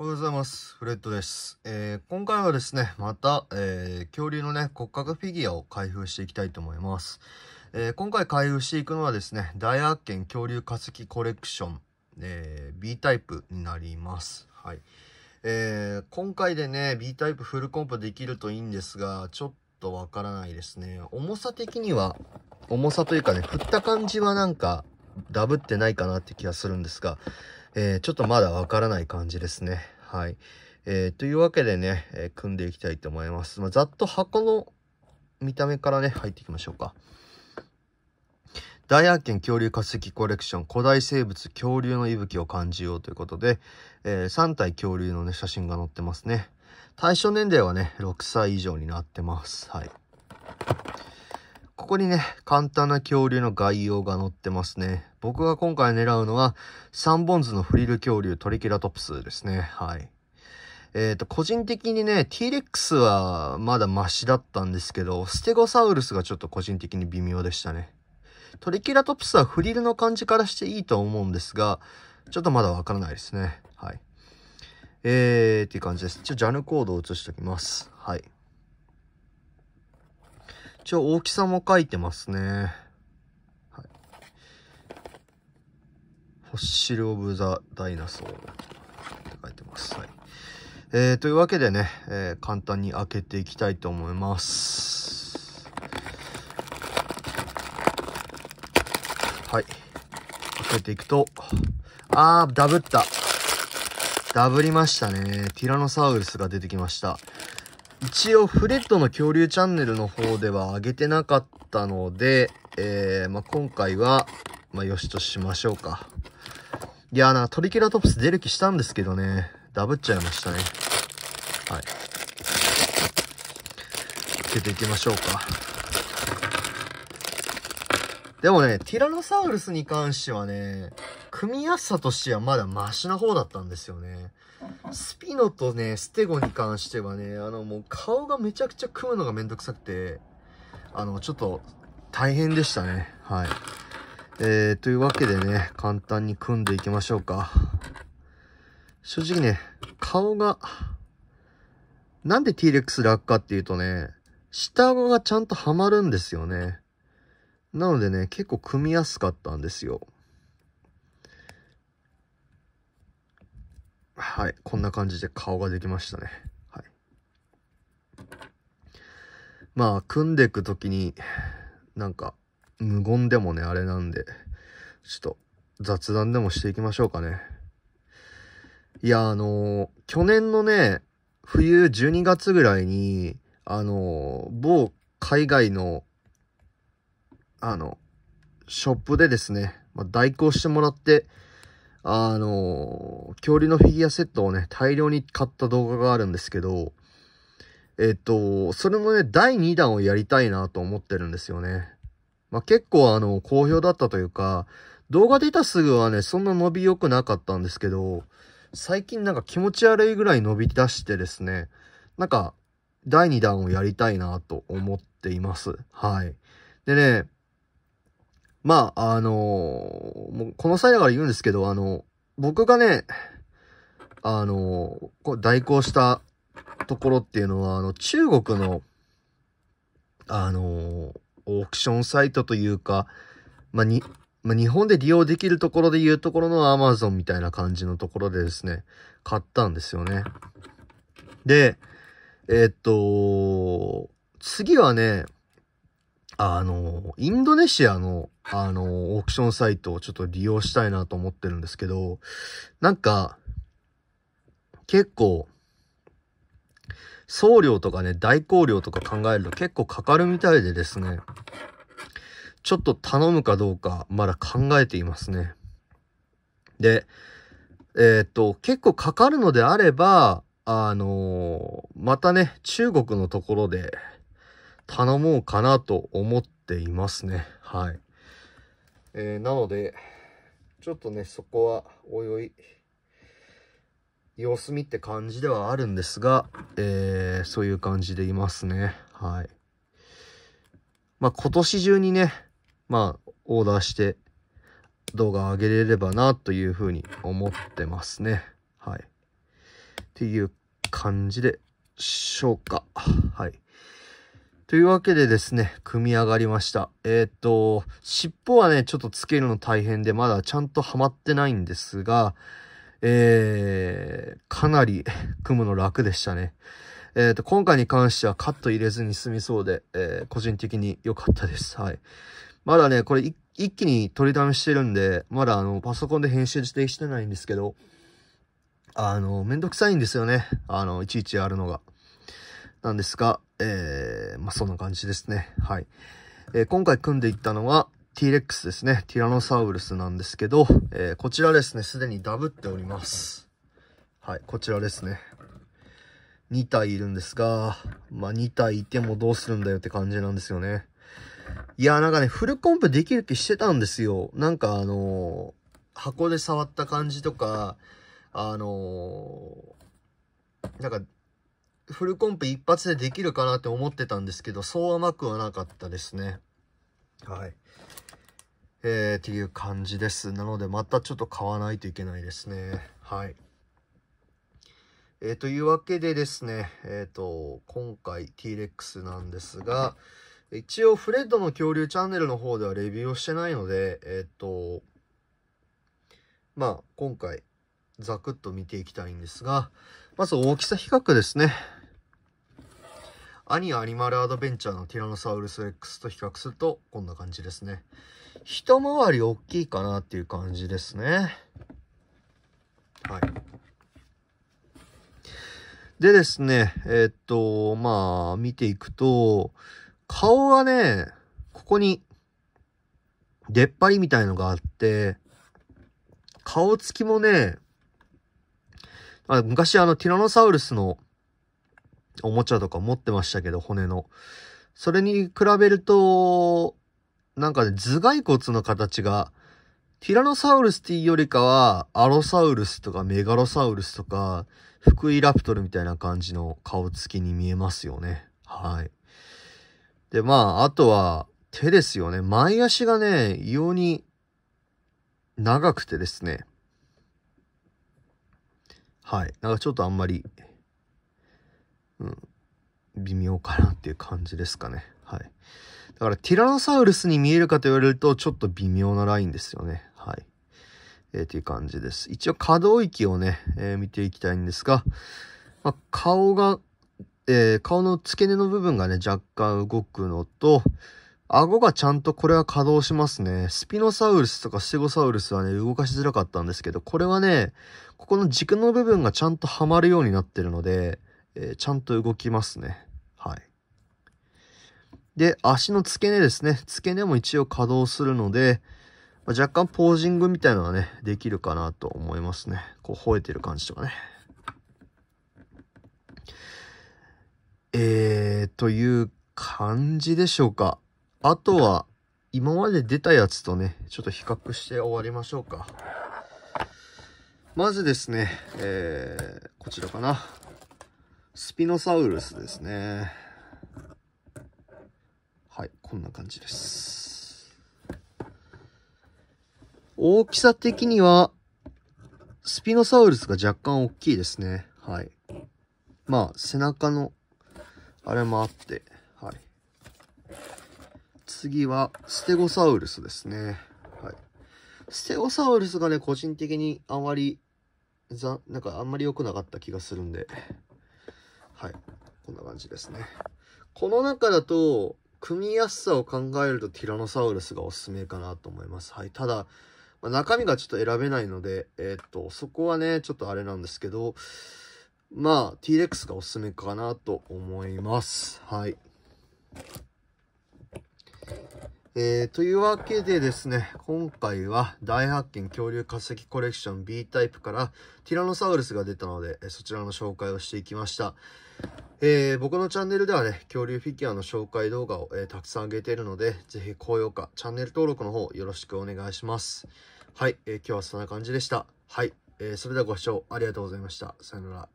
おはようございます。フレッドです。えー、今回はですね、また、えー、恐竜のね、骨格フィギュアを開封していきたいと思います。えー、今回開封していくのはですね、大発見恐竜化石コレクション、えー、B タイプになります。はい。えー、今回でね、B タイプフルコンプできるといいんですが、ちょっとわからないですね。重さ的には、重さというかね、振った感じはなんか、ダブってないかなって気がするんですが、えー、ちょっとまだわからない感じですね。はい。えー、というわけでね、えー、組んでいきたいと思います。まあ、ざっと箱の見た目からね、入っていきましょうか。大発見恐竜化石コレクション古代生物恐竜の息吹を感じようということで、えー、3体恐竜のね、写真が載ってますね。対象年齢はね、6歳以上になってます。はい。ここにね、簡単な恐竜の概要が載ってますね。僕が今回狙うのは、3本図のフリル恐竜トリケラトプスですね。はい。えっ、ー、と、個人的にね、T-Rex はまだマシだったんですけど、ステゴサウルスがちょっと個人的に微妙でしたね。トリケラトプスはフリルの感じからしていいと思うんですが、ちょっとまだわからないですね。はい。えー、っていう感じです。ちょ、ジャンコードを移しておきます。はい。一応大きさも書いてますね。はい、ホッシル・オブ・ザ・ダイナソーって書いてます。はい。えー、というわけでね、えー、簡単に開けていきたいと思います。はい。開けていくと、あー、ダブった。ダブりましたね。ティラノサウルスが出てきました。一応フレッドの恐竜チャンネルの方では上げてなかったので、えー、まあ、今回は、まあ、よしとしましょうか。いやーな、トリケラトプス出る気したんですけどね、ダブっちゃいましたね。はい。つけていきましょうか。でもね、ティラノサウルスに関してはね、組みやすさとしてはまだマシな方だったんですよね。スピノとね、ステゴに関してはね、あの、もう顔がめちゃくちゃ組むのがめんどくさくて、あの、ちょっと大変でしたね。はい。えー、というわけでね、簡単に組んでいきましょうか。正直ね、顔が、なんで T-Rex 楽かっていうとね、下顎がちゃんとはまるんですよね。なのでね、結構組みやすかったんですよ。はい、こんな感じで顔ができましたね。はい。まあ、組んでいく時に、なんか、無言でもね、あれなんで、ちょっと雑談でもしていきましょうかね。いや、あのー、去年のね、冬12月ぐらいに、あのー、某海外の、あの、ショップでですね、まあ、代行してもらって、あの、恐竜のフィギュアセットをね、大量に買った動画があるんですけど、えっと、それもね、第2弾をやりたいなと思ってるんですよね。まあ、結構あの、好評だったというか、動画出たすぐはね、そんな伸び良くなかったんですけど、最近なんか気持ち悪いぐらい伸び出してですね、なんか、第2弾をやりたいなと思っています。はい。でね、まあ、あのー、もうこの際だから言うんですけど、あの、僕がね、あのー、こう代行したところっていうのは、あの、中国の、あのー、オークションサイトというか、まあ、に、まあ、日本で利用できるところでいうところのアマゾンみたいな感じのところでですね、買ったんですよね。で、えっと、次はね、あの、インドネシアの、あの、オークションサイトをちょっと利用したいなと思ってるんですけど、なんか、結構、送料とかね、代行料とか考えると結構かかるみたいでですね、ちょっと頼むかどうか、まだ考えていますね。で、えー、っと、結構かかるのであれば、あのまたね、中国のところで、頼もうかなと思っていますね。はい。えー、なので、ちょっとね、そこは、おいおい、様子見って感じではあるんですが、えー、そういう感じでいますね。はい。まあ、今年中にね、まあ、オーダーして、動画上げれればな、というふうに思ってますね。はい。っていう感じでしょうか。はい。というわけでですね、組み上がりました。えー、っと、尻尾はね、ちょっとつけるの大変で、まだちゃんとはまってないんですが、えー、かなり 組むの楽でしたね。えっ、と、今回に関してはカット入れずに済みそうで、えー、個人的に良かったです。はい。まだね、これ一気に取り試してるんで、まだあの、パソコンで編集してないんですけど、あの、めんどくさいんですよね。あの、いちいちやるのが。なんですが、えー、まあ、そんな感じですね。はい。えー、今回組んでいったのは、T-Rex ですね。ティラノサウルスなんですけど、えー、こちらですね、すでにダブっております。はい、こちらですね。2体いるんですが、まあ、2体いてもどうするんだよって感じなんですよね。いや、なんかね、フルコンプできる気してたんですよ。なんかあのー、箱で触った感じとか、あのー、なんか、フルコンプ一発でできるかなって思ってたんですけど、そう甘くはなかったですね。はい。えー、っていう感じです。なので、またちょっと買わないといけないですね。はい。えー、というわけでですね、えっ、ー、と、今回 T-Rex なんですが、一応フレッドの恐竜チャンネルの方ではレビューをしてないので、えっ、ー、と、まあ、今回ざくっと見ていきたいんですが、まず大きさ比較ですね。アニアニマルアドベンチャーのティラノサウルス X と比較するとこんな感じですね。一回り大きいかなっていう感じですね。はい。でですね、えー、っと、まあ、見ていくと、顔がね、ここに出っ張りみたいのがあって、顔つきもね、あ昔あのティラノサウルスのおもちゃとか持ってましたけど、骨の。それに比べると、なんかね、頭蓋骨の形が、ティラノサウルスっていうよりかは、アロサウルスとかメガロサウルスとか、フクイラプトルみたいな感じの顔つきに見えますよね。はい。で、まあ、あとは、手ですよね。前足がね、異様に長くてですね。はい。なんかちょっとあんまり、うん、微妙かなっていう感じですかね。はい。だからティラノサウルスに見えるかと言われると、ちょっと微妙なラインですよね。はい。えー、っていう感じです。一応可動域をね、えー、見ていきたいんですが、まあ、顔が、えー、顔の付け根の部分がね、若干動くのと、顎がちゃんとこれは稼働しますね。スピノサウルスとかステゴサウルスはね、動かしづらかったんですけど、これはね、ここの軸の部分がちゃんとはまるようになってるので、えー、ちゃんと動きますね。はい。で、足の付け根ですね。付け根も一応稼働するので、まあ、若干ポージングみたいなのがね、できるかなと思いますね。こう、吠えてる感じとかね。えー、という感じでしょうか。あとは、今まで出たやつとね、ちょっと比較して終わりましょうか。まずですね、えー、こちらかな。スピノサウルスですね。はい、こんな感じです。大きさ的には、スピノサウルスが若干大きいですね。はい。まあ、背中の、あれもあって、次は、ステゴサウルスですね。はい。ステゴサウルスがね、個人的にあまり、ざ、なんかあんまり良くなかった気がするんで、はい。こんな感じですね。この中だと、組みやすさを考えるとティラノサウルスがおすすめかなと思います。はい。ただ、まあ、中身がちょっと選べないので、えー、っと、そこはね、ちょっとあれなんですけど、まあ、T-Rex がおすすめかなと思います。はい。えー、というわけでですね、今回は大発見恐竜化石コレクション B タイプからティラノサウルスが出たので、そちらの紹介をしていきました。えー、僕のチャンネルではね、恐竜フィギュアの紹介動画を、えー、たくさん上げているので、ぜひ高評価、チャンネル登録の方よろしくお願いします。はい、え今日はそんな感じでした。はい、えそれではご視聴ありがとうございました。さよなら。